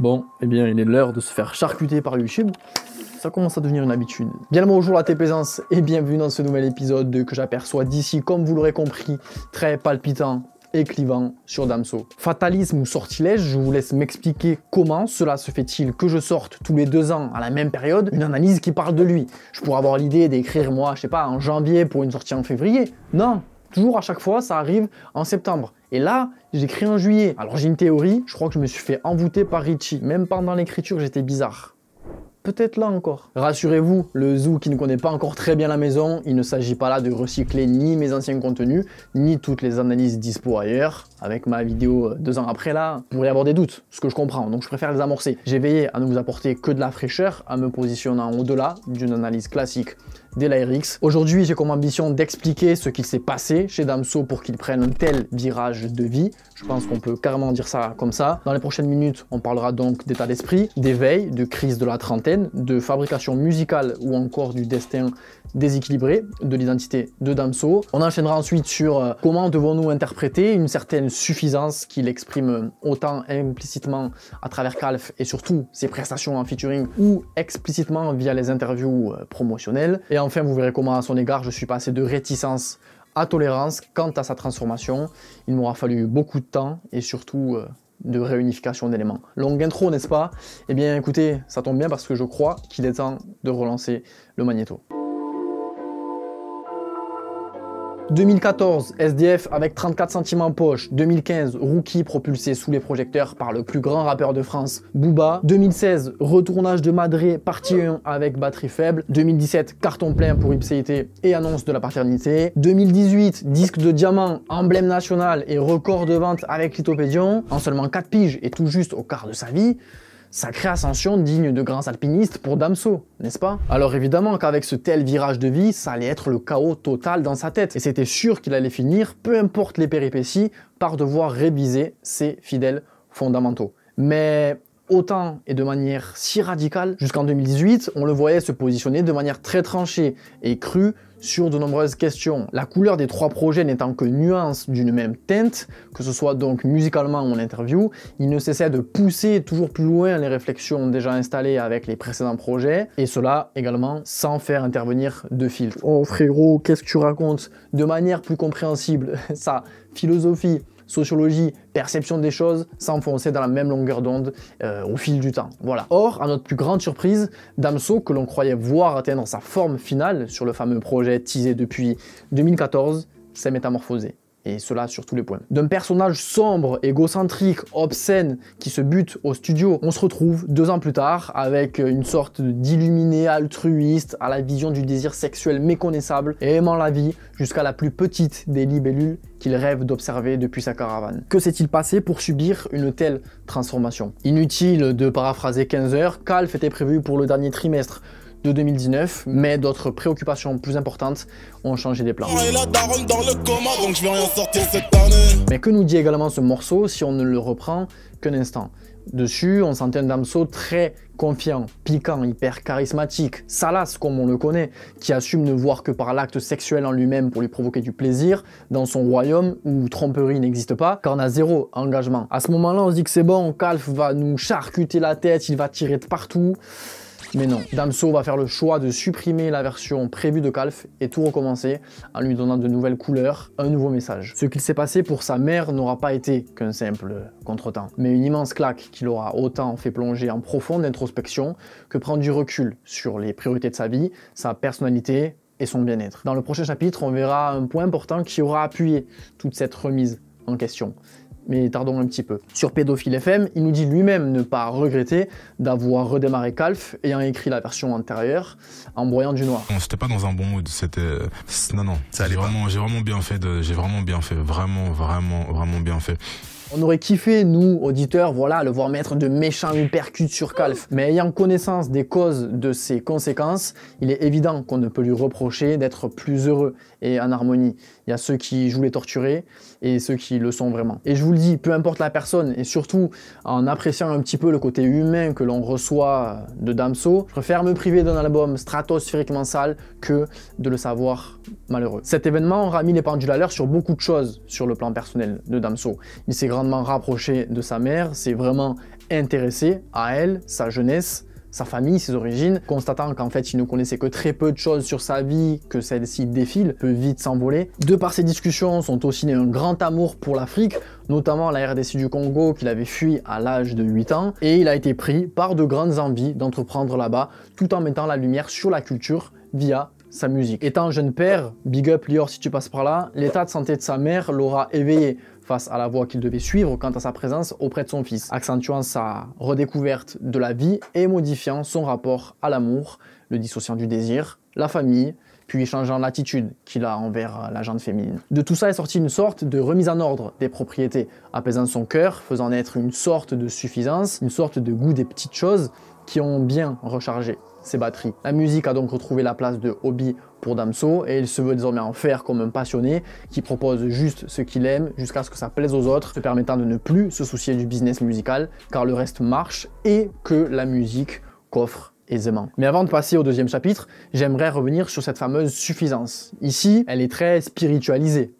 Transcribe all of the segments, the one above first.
Bon, eh bien, il est l'heure de se faire charcuter par YouTube. Ça commence à devenir une habitude. Bien le bonjour à tes et bienvenue dans ce nouvel épisode que j'aperçois d'ici, comme vous l'aurez compris, très palpitant et clivant sur Damso. Fatalisme ou sortilège, je vous laisse m'expliquer comment cela se fait-il que je sorte tous les deux ans à la même période une analyse qui parle de lui. Je pourrais avoir l'idée d'écrire moi, je sais pas, en janvier pour une sortie en février. Non, Toujours à chaque fois, ça arrive en septembre. Et là, j'écris en juillet. Alors j'ai une théorie, je crois que je me suis fait envoûter par Richie. Même pendant l'écriture, j'étais bizarre. Peut-être là encore. Rassurez-vous, le zoo qui ne connaît pas encore très bien la maison, il ne s'agit pas là de recycler ni mes anciens contenus, ni toutes les analyses dispo ailleurs. Avec ma vidéo euh, deux ans après là, vous pourriez avoir des doutes, ce que je comprends, donc je préfère les amorcer. J'ai veillé à ne vous apporter que de la fraîcheur, à me positionnant au-delà d'une analyse classique de Aujourd'hui, j'ai comme ambition d'expliquer ce qui s'est passé chez Damso pour qu'il prenne un tel virage de vie. Je pense qu'on peut carrément dire ça comme ça. Dans les prochaines minutes, on parlera donc d'état d'esprit, d'éveil, de crise de la trentaine, de fabrication musicale ou encore du destin déséquilibré de l'identité de Damso. On enchaînera ensuite sur euh, comment devons-nous interpréter une certaine suffisance qu'il exprime euh, autant implicitement à travers Calf et surtout ses prestations en featuring ou explicitement via les interviews euh, promotionnelles. Et enfin, vous verrez comment à son égard je suis passé de réticence à tolérance quant à sa transformation. Il m'aura fallu beaucoup de temps et surtout de réunification d'éléments. Longue intro, n'est-ce pas Eh bien écoutez, ça tombe bien parce que je crois qu'il est temps de relancer le magnéto. 2014, SDF avec 34 centimes en poche. 2015, Rookie propulsé sous les projecteurs par le plus grand rappeur de France, Booba. 2016, retournage de Madré, partie 1 avec batterie faible. 2017, carton plein pour Ipséité et annonce de la paternité. 2018, disque de diamant, emblème national et record de vente avec Lithopédion. En seulement 4 piges et tout juste au quart de sa vie. Sacrée ascension digne de grands alpinistes pour Damso, n'est-ce pas Alors évidemment qu'avec ce tel virage de vie, ça allait être le chaos total dans sa tête, et c'était sûr qu'il allait finir, peu importe les péripéties, par devoir réviser ses fidèles fondamentaux. Mais autant et de manière si radicale. Jusqu'en 2018, on le voyait se positionner de manière très tranchée et crue sur de nombreuses questions. La couleur des trois projets n'étant que nuance d'une même teinte, que ce soit donc musicalement ou en interview, il ne cessait de pousser toujours plus loin les réflexions déjà installées avec les précédents projets, et cela également sans faire intervenir de filtre. Oh frérot, qu'est-ce que tu racontes De manière plus compréhensible, sa philosophie sociologie, perception des choses, s'enfoncer dans la même longueur d'onde euh, au fil du temps. Voilà. Or, à notre plus grande surprise, Damso, que l'on croyait voir atteindre sa forme finale sur le fameux projet teasé depuis 2014, s'est métamorphosé et cela sur tous les points. D'un personnage sombre, égocentrique, obscène, qui se bute au studio, on se retrouve deux ans plus tard avec une sorte d'illuminé altruiste à la vision du désir sexuel méconnaissable et aimant la vie jusqu'à la plus petite des libellules qu'il rêve d'observer depuis sa caravane. Que s'est-il passé pour subir une telle transformation Inutile de paraphraser 15 heures, Calf était prévu pour le dernier trimestre de 2019, mais d'autres préoccupations plus importantes ont changé des plans. Mais que nous dit également ce morceau si on ne le reprend qu'un instant Dessus, on sentait un Damso très confiant, piquant, hyper charismatique, salace comme on le connaît, qui assume ne voir que par l'acte sexuel en lui-même pour lui provoquer du plaisir, dans son royaume où tromperie n'existe pas, car on a zéro engagement. À ce moment-là, on se dit que c'est bon, Calf va nous charcuter la tête, il va tirer de partout. Mais non, Damso va faire le choix de supprimer la version prévue de Calf et tout recommencer en lui donnant de nouvelles couleurs, un nouveau message. Ce qu'il s'est passé pour sa mère n'aura pas été qu'un simple contretemps, mais une immense claque qui l'aura autant fait plonger en profonde introspection que prendre du recul sur les priorités de sa vie, sa personnalité et son bien-être. Dans le prochain chapitre, on verra un point important qui aura appuyé toute cette remise en question mais tardons un petit peu. Sur Pédophile FM, il nous dit lui-même ne pas regretter d'avoir redémarré Calf, ayant écrit la version antérieure en broyant du noir. On s'était pas dans un bon mood, c'était non non, ça j'ai vraiment bien fait, j'ai vraiment bien fait, vraiment vraiment vraiment bien fait. On aurait kiffé, nous, auditeurs, voilà, le voir mettre de méchants hypercutes sur Calf. Mais ayant connaissance des causes de ses conséquences, il est évident qu'on ne peut lui reprocher d'être plus heureux et en harmonie. Il y a ceux qui jouent les torturés et ceux qui le sont vraiment. Et je vous le dis, peu importe la personne, et surtout en appréciant un petit peu le côté humain que l'on reçoit de Damso, je préfère me priver d'un album stratosphériquement sale que de le savoir malheureux. Cet événement aura mis les pendules à l'heure sur beaucoup de choses sur le plan personnel de Damso. Il s'est rapproché de sa mère, s'est vraiment intéressé à elle, sa jeunesse, sa famille, ses origines, constatant qu'en fait il ne connaissait que très peu de choses sur sa vie, que celle-ci défile, peut vite s'envoler. De par ses discussions, sont aussi né un grand amour pour l'Afrique, notamment la RDC du Congo qu'il avait fui à l'âge de 8 ans, et il a été pris par de grandes envies d'entreprendre là-bas, tout en mettant la lumière sur la culture via sa musique. Étant jeune père, big up Lior si tu passes par là, l'état de santé de sa mère l'aura éveillé, face à la voie qu'il devait suivre quant à sa présence auprès de son fils, accentuant sa redécouverte de la vie et modifiant son rapport à l'amour, le dissociant du désir, la famille, puis changeant l'attitude qu'il a envers la jeune féminine. De tout ça est sortie une sorte de remise en ordre des propriétés, apaisant son cœur, faisant naître une sorte de suffisance, une sorte de goût des petites choses qui ont bien rechargé ses batteries. La musique a donc retrouvé la place de hobby pour Damso et il se veut désormais en faire comme un passionné qui propose juste ce qu'il aime jusqu'à ce que ça plaise aux autres, se permettant de ne plus se soucier du business musical car le reste marche et que la musique coffre aisément. Mais avant de passer au deuxième chapitre, j'aimerais revenir sur cette fameuse suffisance. Ici, elle est très spiritualisée.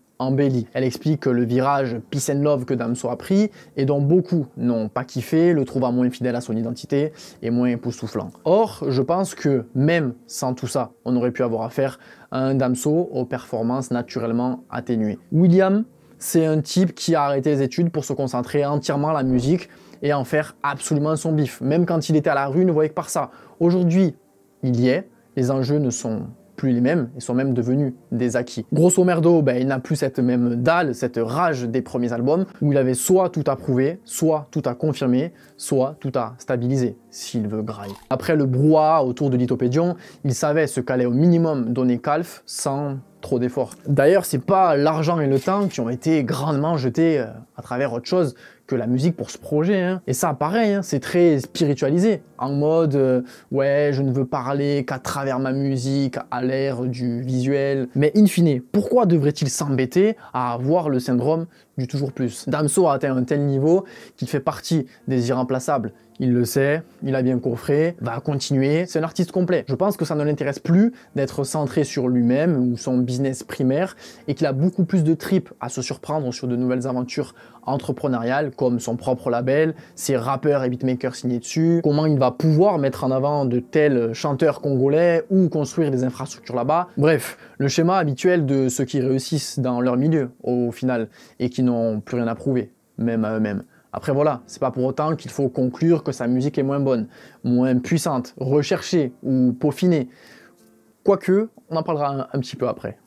Elle explique que le virage peace and love que Damso a pris et dont beaucoup n'ont pas kiffé, le trouva moins fidèle à son identité et moins époustouflant. Or, je pense que même sans tout ça, on aurait pu avoir affaire à un Damso aux performances naturellement atténuées. William, c'est un type qui a arrêté les études pour se concentrer entièrement à la musique et en faire absolument son bif. Même quand il était à la rue, il ne voyait que par ça. Aujourd'hui, il y est, les enjeux ne sont plus les mêmes et sont même devenus des acquis. Grosso merdo, ben, il n'a plus cette même dalle, cette rage des premiers albums où il avait soit tout à prouver, soit tout à confirmer, soit tout à stabiliser, s'il veut graille. Après le brouhaha autour de Lithopédion, il savait ce qu'allait au minimum donner Calf sans trop d'efforts. D'ailleurs, c'est pas l'argent et le temps qui ont été grandement jetés euh, à travers autre chose que la musique pour ce projet. Hein. Et ça, pareil, hein, c'est très spiritualisé, en mode euh, ouais, je ne veux parler qu'à travers ma musique, à l'air du visuel. Mais in fine, pourquoi devrait-il s'embêter à avoir le syndrome du toujours plus Damso a atteint un tel niveau qu'il fait partie des irremplaçables. Il le sait, il a bien coffré, va continuer, c'est un artiste complet. Je pense que ça ne l'intéresse plus d'être centré sur lui-même ou son business primaire et qu'il a beaucoup plus de tripes à se surprendre sur de nouvelles aventures entrepreneurial, comme son propre label, ses rappeurs et beatmakers signés dessus, comment il va pouvoir mettre en avant de tels chanteurs congolais ou construire des infrastructures là-bas. Bref, le schéma habituel de ceux qui réussissent dans leur milieu au final et qui n'ont plus rien à prouver, même à eux-mêmes. Après voilà, c'est pas pour autant qu'il faut conclure que sa musique est moins bonne, moins puissante, recherchée ou peaufinée. Quoique, on en parlera un petit peu après.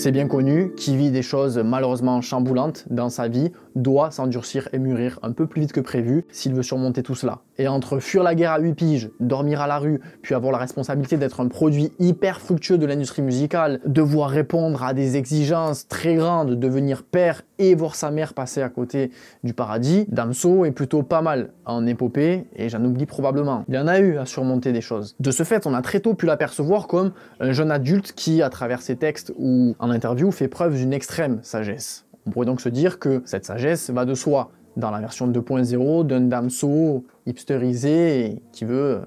C'est bien connu, qui vit des choses malheureusement chamboulantes dans sa vie doit s'endurcir et mûrir un peu plus vite que prévu s'il veut surmonter tout cela. Et entre fuir la guerre à 8 piges, dormir à la rue, puis avoir la responsabilité d'être un produit hyper fructueux de l'industrie musicale, devoir répondre à des exigences très grandes, devenir père et voir sa mère passer à côté du paradis, Damso est plutôt pas mal en épopée, et j'en oublie probablement. Il y en a eu à surmonter des choses. De ce fait, on a très tôt pu l'apercevoir comme un jeune adulte qui, à travers ses textes ou en interview, fait preuve d'une extrême sagesse. On pourrait donc se dire que cette sagesse va de soi, dans la version 2.0 d'un damso hipsterisé qui veut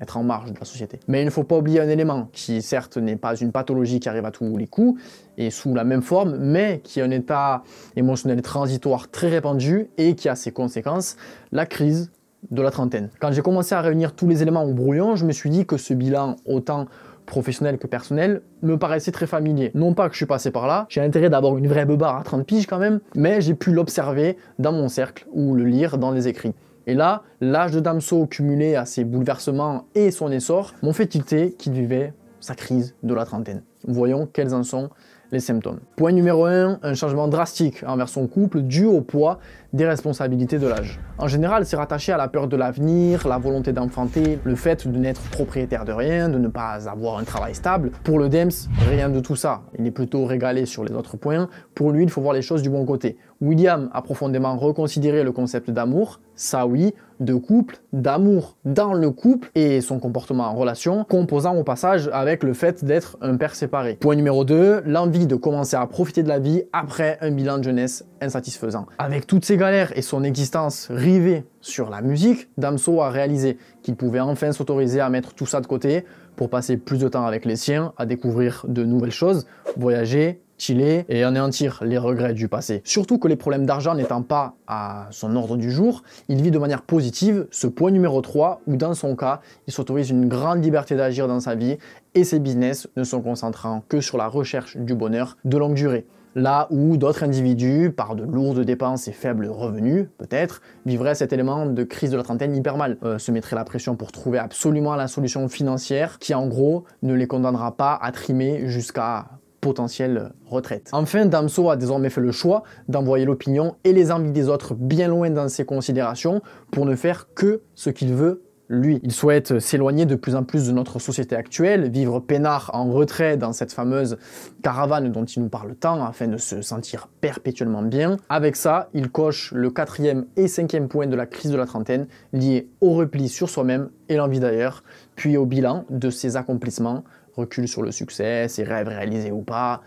être en marge de la société. Mais il ne faut pas oublier un élément qui, certes, n'est pas une pathologie qui arrive à tous les coups et sous la même forme, mais qui est un état émotionnel transitoire très répandu et qui a ses conséquences, la crise de la trentaine. Quand j'ai commencé à réunir tous les éléments au brouillon, je me suis dit que ce bilan, autant professionnel que personnel, me paraissait très familier. Non pas que je suis passé par là, j'ai intérêt d'avoir une vraie beubare à 30 piges quand même, mais j'ai pu l'observer dans mon cercle ou le lire dans les écrits. Et là, l'âge de Damso cumulé à ses bouleversements et son essor m'ont fait tilter qu'il vivait sa crise de la trentaine. Voyons quels en sont les symptômes. Point numéro 1, un changement drastique envers son couple dû au poids des responsabilités de l'âge. En général, c'est rattaché à la peur de l'avenir, la volonté d'enfanter, le fait de n'être propriétaire de rien, de ne pas avoir un travail stable. Pour le DEMS, rien de tout ça. Il est plutôt régalé sur les autres points. Pour lui, il faut voir les choses du bon côté. William a profondément reconsidéré le concept d'amour, ça oui, de couple, d'amour dans le couple et son comportement en relation, composant au passage avec le fait d'être un père séparé. Point numéro 2, l'envie de commencer à profiter de la vie après un bilan de jeunesse insatisfaisant. Avec toutes ses galères et son existence rivée sur la musique, Damso a réalisé qu'il pouvait enfin s'autoriser à mettre tout ça de côté pour passer plus de temps avec les siens, à découvrir de nouvelles choses, voyager, est et anéantir les regrets du passé. Surtout que les problèmes d'argent n'étant pas à son ordre du jour, il vit de manière positive ce point numéro 3 où dans son cas, il s'autorise une grande liberté d'agir dans sa vie et ses business ne sont concentrant que sur la recherche du bonheur de longue durée là où d'autres individus, par de lourdes dépenses et faibles revenus, peut-être, vivraient cet élément de crise de la trentaine hyper mal, euh, se mettraient la pression pour trouver absolument la solution financière qui, en gros, ne les condamnera pas à trimer jusqu'à potentielle retraite. Enfin, Damso a désormais fait le choix d'envoyer l'opinion et les envies des autres bien loin dans ses considérations pour ne faire que ce qu'il veut lui. Il souhaite s'éloigner de plus en plus de notre société actuelle, vivre peinard en retrait dans cette fameuse caravane dont il nous parle tant afin de se sentir perpétuellement bien. Avec ça, il coche le quatrième et cinquième point de la crise de la trentaine lié au repli sur soi-même et l'envie d'ailleurs, puis au bilan de ses accomplissements recul sur le succès, ses rêves réalisés ou pas,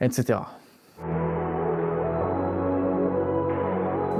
etc.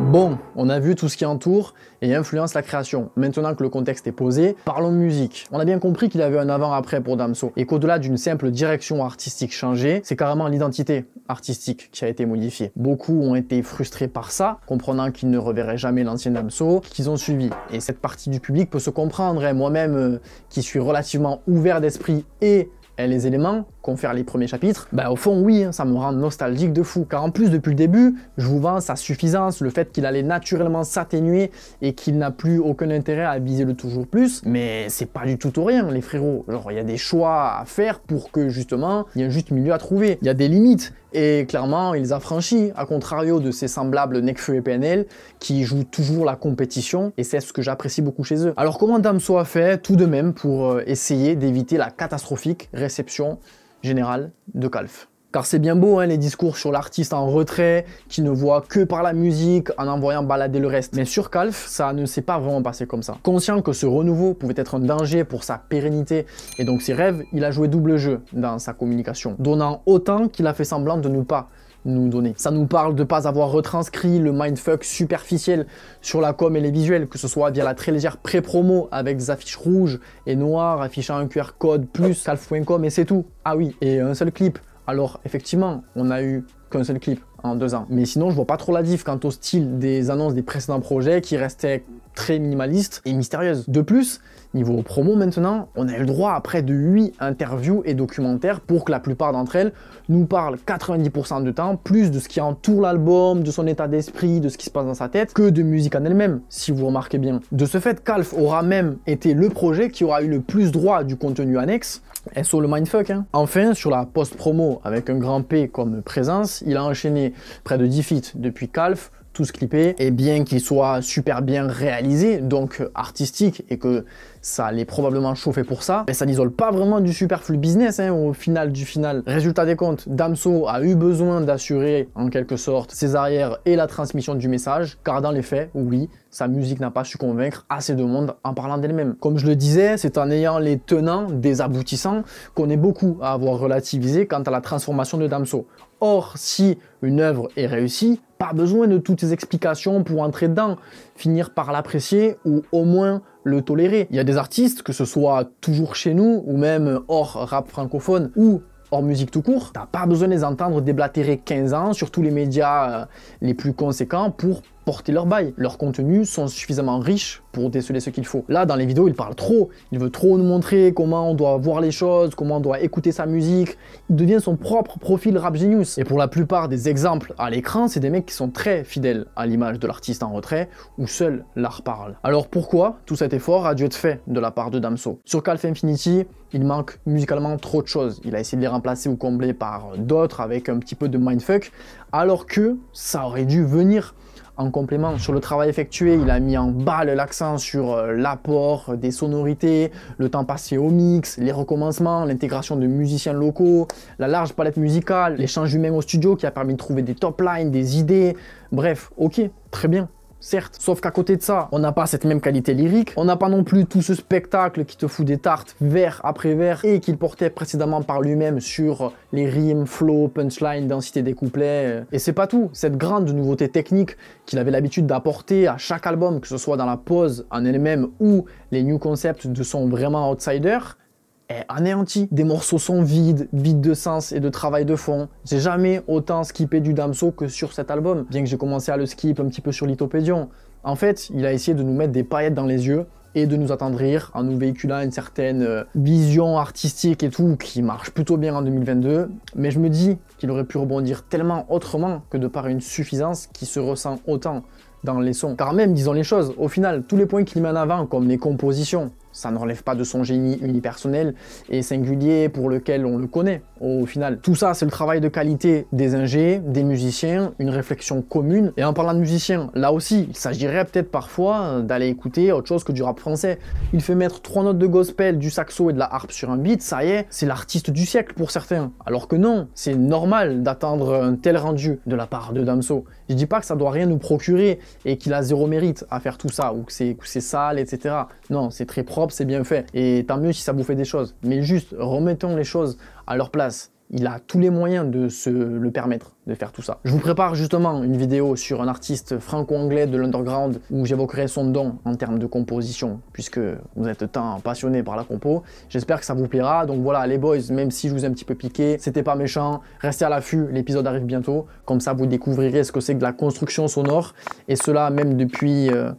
Bon, on a vu tout ce qui entoure et influence la création. Maintenant que le contexte est posé, parlons musique. On a bien compris qu'il y avait un avant-après pour Damso et qu'au-delà d'une simple direction artistique changée, c'est carrément l'identité artistique qui a été modifiée. Beaucoup ont été frustrés par ça, comprenant qu'ils ne reverraient jamais l'ancien Damso qu'ils ont suivi. Et cette partie du public peut se comprendre. Moi-même, euh, qui suis relativement ouvert d'esprit et et les éléments fait les premiers chapitres, bah au fond oui, hein, ça me rend nostalgique de fou. Car en plus depuis le début, je vous vends sa suffisance, le fait qu'il allait naturellement s'atténuer et qu'il n'a plus aucun intérêt à viser le toujours plus. Mais c'est pas du tout au rien les frérots. Genre il y a des choix à faire pour que justement il y a un juste milieu à trouver. Il y a des limites. Et clairement, ils affranchis, à contrario de ces semblables Nekfeu et PNL, qui jouent toujours la compétition, et c'est ce que j'apprécie beaucoup chez eux. Alors comment Damso a fait tout de même pour euh, essayer d'éviter la catastrophique réception générale de Calf car c'est bien beau hein, les discours sur l'artiste en retrait, qui ne voit que par la musique, en envoyant balader le reste. Mais sur Calf, ça ne s'est pas vraiment passé comme ça. Conscient que ce renouveau pouvait être un danger pour sa pérennité et donc ses rêves, il a joué double jeu dans sa communication, donnant autant qu'il a fait semblant de ne pas nous donner. Ça nous parle de pas avoir retranscrit le mindfuck superficiel sur la com et les visuels, que ce soit via la très légère pré-promo avec des affiches rouges et noires affichant un QR code plus calf.com et c'est tout. Ah oui, et un seul clip alors effectivement, on n'a eu qu'un seul clip en deux ans. Mais sinon, je vois pas trop la diff quant au style des annonces des précédents projets qui restaient très minimaliste et mystérieuse. De plus, niveau promo maintenant, on a le droit à près de 8 interviews et documentaires pour que la plupart d'entre elles nous parlent 90% de temps plus de ce qui entoure l'album, de son état d'esprit, de ce qui se passe dans sa tête, que de musique en elle-même, si vous remarquez bien. De ce fait, Calf aura même été le projet qui aura eu le plus droit du contenu annexe, SO le mindfuck. Hein. Enfin, sur la post-promo avec un grand P comme présence, il a enchaîné près de 10 feats depuis Calf, tous et bien qu'il soit super bien réalisé donc euh, artistique et que ça l'est probablement chauffé pour ça, mais ben, ça n'isole pas vraiment du superflu business hein. au final du final. Résultat des comptes, Damso a eu besoin d'assurer en quelque sorte ses arrières et la transmission du message, car dans les faits, oui, sa musique n'a pas su convaincre assez de monde en parlant d'elle-même. Comme je le disais, c'est en ayant les tenants des aboutissants qu'on est beaucoup à avoir relativisé quant à la transformation de Damso. Or, si une œuvre est réussie, pas besoin de toutes ces explications pour entrer dedans, finir par l'apprécier ou au moins le tolérer. Il y a des artistes, que ce soit toujours chez nous ou même hors rap francophone ou hors musique tout court, t'as pas besoin de les entendre déblatérer 15 ans sur tous les médias euh, les plus conséquents pour porter leur bail. Leurs contenus sont suffisamment riches pour déceler ce qu'il faut. Là, dans les vidéos, il parle trop. Il veut trop nous montrer comment on doit voir les choses, comment on doit écouter sa musique. Il devient son propre profil rap genius. Et pour la plupart des exemples à l'écran, c'est des mecs qui sont très fidèles à l'image de l'artiste en retrait, où seul l'art parle. Alors pourquoi tout cet effort a dû être fait de la part de Damso Sur Calf Infinity, il manque musicalement trop de choses. Il a essayé de les remplacer ou combler par d'autres avec un petit peu de mindfuck, alors que ça aurait dû venir en complément, sur le travail effectué, il a mis en balle l'accent sur euh, l'apport des sonorités, le temps passé au mix, les recommencements, l'intégration de musiciens locaux, la large palette musicale, l'échange humain au studio qui a permis de trouver des top lines, des idées. Bref, ok, très bien certes. Sauf qu'à côté de ça, on n'a pas cette même qualité lyrique, on n'a pas non plus tout ce spectacle qui te fout des tartes vers après vers et qu'il portait précédemment par lui-même sur les rimes, flow, punchline, densité des couplets. Euh. Et c'est pas tout, cette grande nouveauté technique qu'il avait l'habitude d'apporter à chaque album, que ce soit dans la pause en elle-même ou les new concepts de son vraiment outsider, est anéanti. Des morceaux sont vides, vides de sens et de travail de fond. J'ai jamais autant skippé du Damso que sur cet album, bien que j'ai commencé à le skip un petit peu sur Lithopédion. En fait, il a essayé de nous mettre des paillettes dans les yeux et de nous attendrir en nous véhiculant une certaine euh, vision artistique et tout qui marche plutôt bien en 2022. Mais je me dis qu'il aurait pu rebondir tellement autrement que de par une suffisance qui se ressent autant dans les sons. Car même, disons les choses, au final, tous les points qu'il met en avant, comme les compositions, ça ne relève pas de son génie unipersonnel et singulier pour lequel on le connaît au final. Tout ça, c'est le travail de qualité des ingés, des musiciens, une réflexion commune. Et en parlant de musiciens, là aussi, il s'agirait peut-être parfois d'aller écouter autre chose que du rap français. Il fait mettre trois notes de gospel, du saxo et de la harpe sur un beat, ça y est, c'est l'artiste du siècle pour certains. Alors que non, c'est normal d'attendre un tel rendu de la part de Damso. Je dis pas que ça doit rien nous procurer et qu'il a zéro mérite à faire tout ça ou que c'est sale, etc. Non, c'est très propre c'est bien fait. Et tant mieux si ça vous fait des choses. Mais juste, remettons les choses à leur place il a tous les moyens de se le permettre de faire tout ça. Je vous prépare justement une vidéo sur un artiste franco-anglais de l'underground où j'évoquerai son don en termes de composition puisque vous êtes tant passionné par la compo. J'espère que ça vous plaira. Donc voilà les boys, même si je vous ai un petit peu piqué, c'était pas méchant, restez à l'affût, l'épisode arrive bientôt. Comme ça vous découvrirez ce que c'est que de la construction sonore et cela même depuis euh,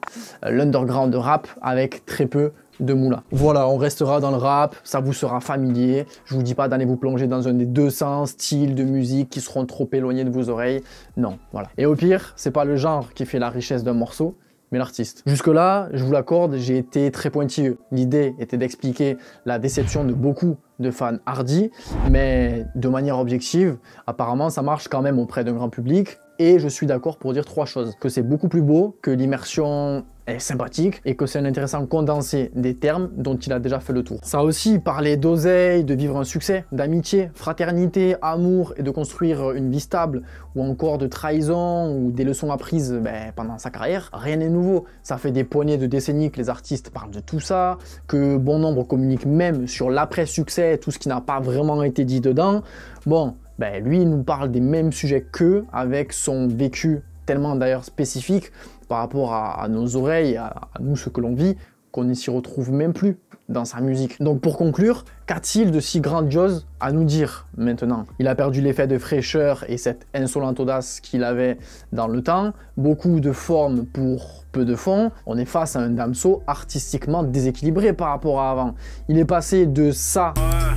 l'underground rap avec très peu de Voilà, on restera dans le rap, ça vous sera familier. Je vous dis pas d'aller vous plonger dans un des 200 styles de musique qui seront trop éloignés de vos oreilles. Non, voilà. Et au pire, c'est pas le genre qui fait la richesse d'un morceau, mais l'artiste. Jusque-là, je vous l'accorde, j'ai été très pointilleux. L'idée était d'expliquer la déception de beaucoup de fans hardis, mais de manière objective, apparemment ça marche quand même auprès d'un grand public. Et je suis d'accord pour dire trois choses. Que c'est beaucoup plus beau, que l'immersion sympathique et que c'est un intéressant condensé des termes dont il a déjà fait le tour. Ça aussi parler d'oseille, de vivre un succès, d'amitié, fraternité, amour et de construire une vie stable ou encore de trahison ou des leçons apprises ben, pendant sa carrière. Rien n'est nouveau, ça fait des poignées de décennies que les artistes parlent de tout ça, que bon nombre communiquent même sur l'après-succès, tout ce qui n'a pas vraiment été dit dedans. Bon, ben, lui, il nous parle des mêmes sujets qu'eux avec son vécu tellement d'ailleurs spécifique par rapport à, nos oreilles, à, nous ce que l'on vit, qu'on ne s'y retrouve même plus dans sa musique. Donc pour conclure, qu'a-t-il de si grandiose à nous dire maintenant Il a perdu l'effet de fraîcheur et cette insolente audace qu'il avait dans le temps, beaucoup de forme pour peu de fond, on est face à un Damso artistiquement déséquilibré par rapport à avant. Il est passé de ça...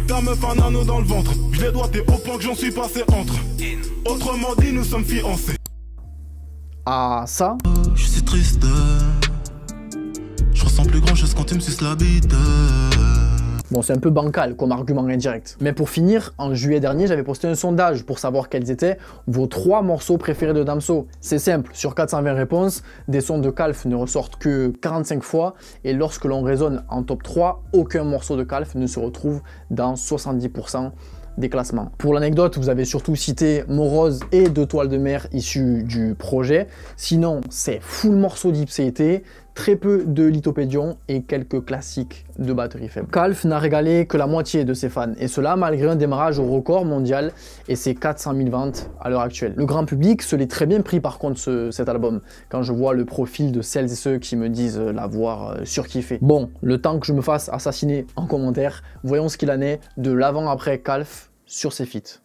dans le ventre, je que j'en suis passé entre. Autrement dit, nous sommes fiancés. Ah ça. Je suis triste, je plus grand quand Bon, c'est un peu bancal comme argument indirect. Mais pour finir, en juillet dernier, j'avais posté un sondage pour savoir quels étaient vos trois morceaux préférés de Damso. C'est simple, sur 420 réponses, des sons de Calf ne ressortent que 45 fois et lorsque l'on raisonne en top 3, aucun morceau de Calf ne se retrouve dans 70% des Pour l'anecdote, vous avez surtout cité Morose et Deux Toiles de Mer issues du projet. Sinon, c'est full morceau d'Ipséité, très peu de lithopédion et quelques classiques de batterie faible. Calf n'a régalé que la moitié de ses fans, et cela malgré un démarrage au record mondial et ses 400 000 ventes à l'heure actuelle. Le grand public se l'est très bien pris par contre cet album, quand je vois le profil de celles et ceux qui me disent euh, l'avoir euh, surkiffé. Bon, le temps que je me fasse assassiner en commentaire, voyons ce qu'il en est de l'avant-après Calf sur ses feats.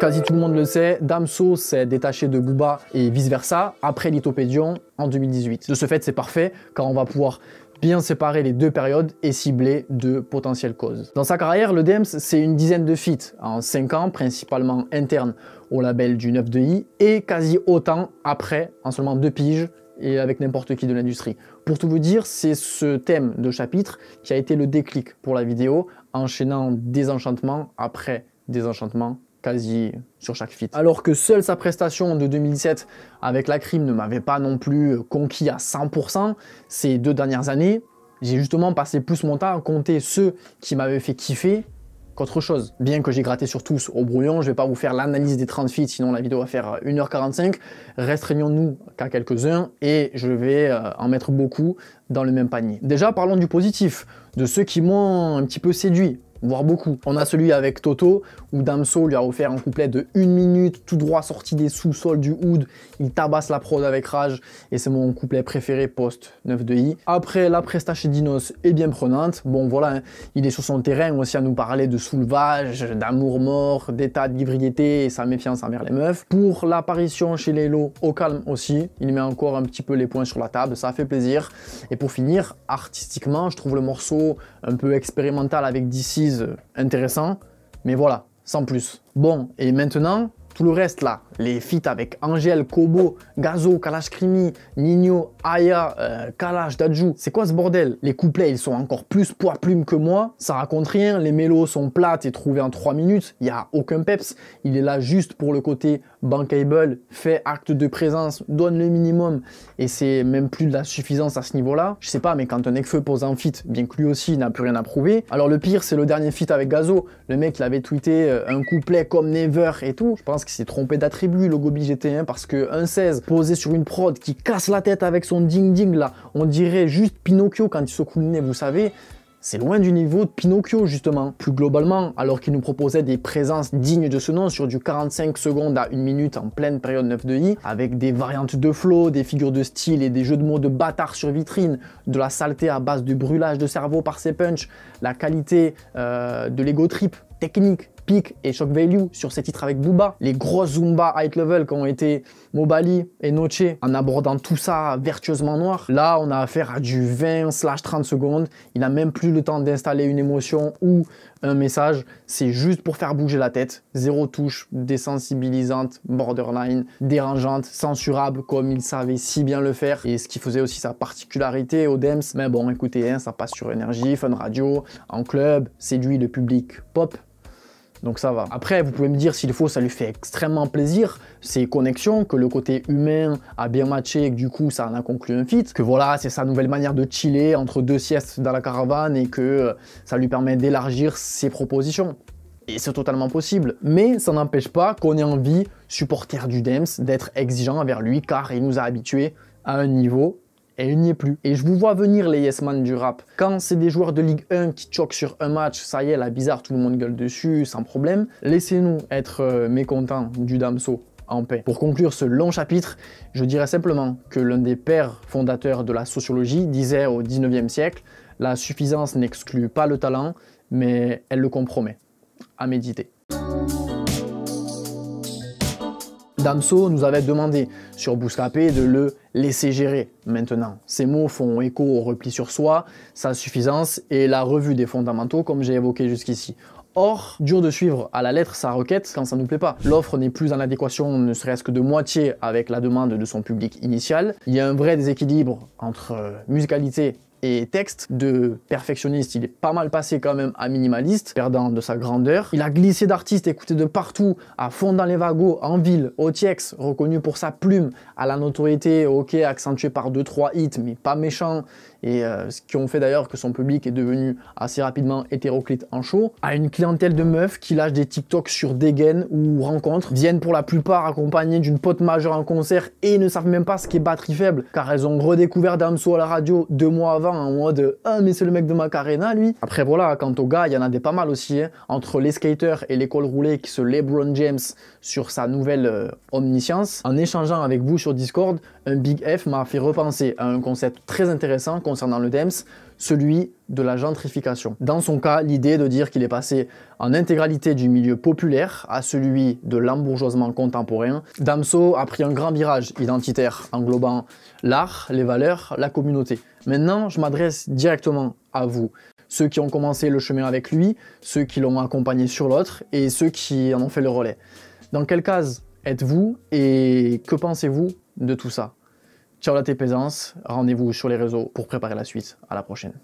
Quasi tout le monde le sait, Damso s'est détaché de Booba et vice-versa après Lithopédion en 2018. De ce fait, c'est parfait car on va pouvoir bien séparer les deux périodes et cibler deux potentielles causes. Dans sa carrière, le Dems, c'est une dizaine de feats en 5 ans, principalement internes au label du 9 de I, et quasi autant après, en seulement deux piges, et avec n'importe qui de l'industrie. Pour tout vous dire, c'est ce thème de chapitre qui a été le déclic pour la vidéo, enchaînant désenchantement après désenchantement quasi sur chaque fit. Alors que seule sa prestation de 2017 avec la crime ne m'avait pas non plus conquis à 100%, ces deux dernières années, j'ai justement passé plus mon temps à compter ceux qui m'avaient fait kiffer qu'autre chose. Bien que j'ai gratté sur tous au brouillon, je ne vais pas vous faire l'analyse des 30 fits, sinon la vidéo va faire 1h45. Euh, Restreignons-nous qu'à quelques-uns et je vais euh, en mettre beaucoup dans le même panier. Déjà, parlons du positif, de ceux qui m'ont un petit peu séduit voire beaucoup. On a celui avec Toto, où Damso lui a offert un couplet de 1 minute, tout droit sorti des sous-sols du hood, il tabasse la prod avec rage, et c'est mon couplet préféré post 9 de i. Après, la presta chez Dinos est bien prenante, bon voilà, hein, il est sur son terrain aussi à nous parler de soulevage, d'amour mort, d'état livriété et sa méfiance envers les meufs. Pour l'apparition chez Lelo, au calme aussi, il met encore un petit peu les points sur la table, ça fait plaisir. Et pour finir, artistiquement, je trouve le morceau un peu expérimental avec DC intéressant, mais voilà, sans plus. Bon, et maintenant, tout le reste là, les feats avec Angel, Kobo, Gazo, Kalash Krimi, Nino, Aya, euh, Kalash, Dajou, c'est quoi ce bordel Les couplets ils sont encore plus poids plume que moi, ça raconte rien, les mélos sont plates et trouvés en 3 minutes, il n'y a aucun peps, il est là juste pour le côté bankable, fait acte de présence, donne le minimum et c'est même plus de la suffisance à ce niveau là. Je sais pas mais quand un ex-feu pose un feat, bien que lui aussi n'a plus rien à prouver. Alors le pire c'est le dernier feat avec Gazo, le mec l'avait tweeté euh, un couplet comme Never et tout, je pense qui s'est trompé d'attribut, logo BGT1, parce que 1.16 posé sur une prod qui casse la tête avec son ding-ding là, on dirait juste Pinocchio quand il se vous savez, c'est loin du niveau de Pinocchio justement. Plus globalement, alors qu'il nous proposait des présences dignes de ce nom sur du 45 secondes à 1 minute en pleine période 9 de i, avec des variantes de flow, des figures de style et des jeux de mots de bâtard sur vitrine, de la saleté à base de brûlage de cerveau par ses punches, la qualité euh, de l'ego trip technique Peak et Shock Value sur ses titres avec Booba, les gros Zumba High Level qui ont été Mobali et Noche en abordant tout ça vertueusement noir. Là, on a affaire à du 20 30 secondes. Il n'a même plus le temps d'installer une émotion ou un message. C'est juste pour faire bouger la tête. Zéro touche, désensibilisante, borderline, dérangeante, censurable comme il savait si bien le faire. Et ce qui faisait aussi sa particularité au DEMS. Mais bon, écoutez, hein, ça passe sur énergie, fun radio, en club, séduit le public pop donc ça va. Après, vous pouvez me dire s'il faut, ça lui fait extrêmement plaisir, ces connexions, que le côté humain a bien matché et que du coup, ça en a conclu un fit, que voilà, c'est sa nouvelle manière de chiller entre deux siestes dans la caravane et que euh, ça lui permet d'élargir ses propositions. Et c'est totalement possible. Mais ça n'empêche pas qu'on ait envie, supporter du Dems, d'être exigeant envers lui car il nous a habitués à un niveau elle n'y est plus. Et je vous vois venir les yes man du rap. Quand c'est des joueurs de Ligue 1 qui choquent sur un match, ça y est, la bizarre, tout le monde gueule dessus, sans problème. Laissez-nous être euh, mécontents du Damso en paix. Pour conclure ce long chapitre, je dirais simplement que l'un des pères fondateurs de la sociologie disait au 19e siècle « La suffisance n'exclut pas le talent, mais elle le compromet. » À méditer. Damso nous avait demandé sur Bouscapé de le laisser gérer maintenant. Ces mots font écho au repli sur soi, sa suffisance et la revue des fondamentaux comme j'ai évoqué jusqu'ici. Or, dur de suivre à la lettre sa requête quand ça ne nous plaît pas. L'offre n'est plus en adéquation ne serait-ce que de moitié avec la demande de son public initial. Il y a un vrai déséquilibre entre euh, musicalité et texte de perfectionniste. Il est pas mal passé quand même à minimaliste, perdant de sa grandeur. Il a glissé d'artistes écoutés de partout, à fond dans les vagos, en ville, au Tiex, reconnu pour sa plume, à la notoriété, ok, accentué par 2-3 hits, mais pas méchant, et euh, ce qui ont fait d'ailleurs que son public est devenu assez rapidement hétéroclite en show, à une clientèle de meufs qui lâchent des TikTok sur dégaine ou rencontres, viennent pour la plupart accompagnées d'une pote majeure en concert et ne savent même pas ce qu'est batterie faible, car elles ont redécouvert Damso à la radio deux mois avant en mode Ah, mais c'est le mec de Macarena lui. Après voilà, quant aux gars, il y en a des pas mal aussi, hein. entre les skaters et l'école roulée qui se LeBron James sur sa nouvelle euh, omniscience. En échangeant avec vous sur Discord, un Big F m'a fait repenser à un concept très intéressant concernant le DEMS, celui de la gentrification. Dans son cas, l'idée de dire qu'il est passé en intégralité du milieu populaire à celui de l'embourgeoisement contemporain, Damso a pris un grand virage identitaire englobant l'art, les valeurs, la communauté. Maintenant, je m'adresse directement à vous ceux qui ont commencé le chemin avec lui, ceux qui l'ont accompagné sur l'autre et ceux qui en ont fait le relais. Dans quelle case êtes-vous et que pensez-vous de tout ça Ciao la t rendez-vous sur les réseaux pour préparer la suite. À la prochaine.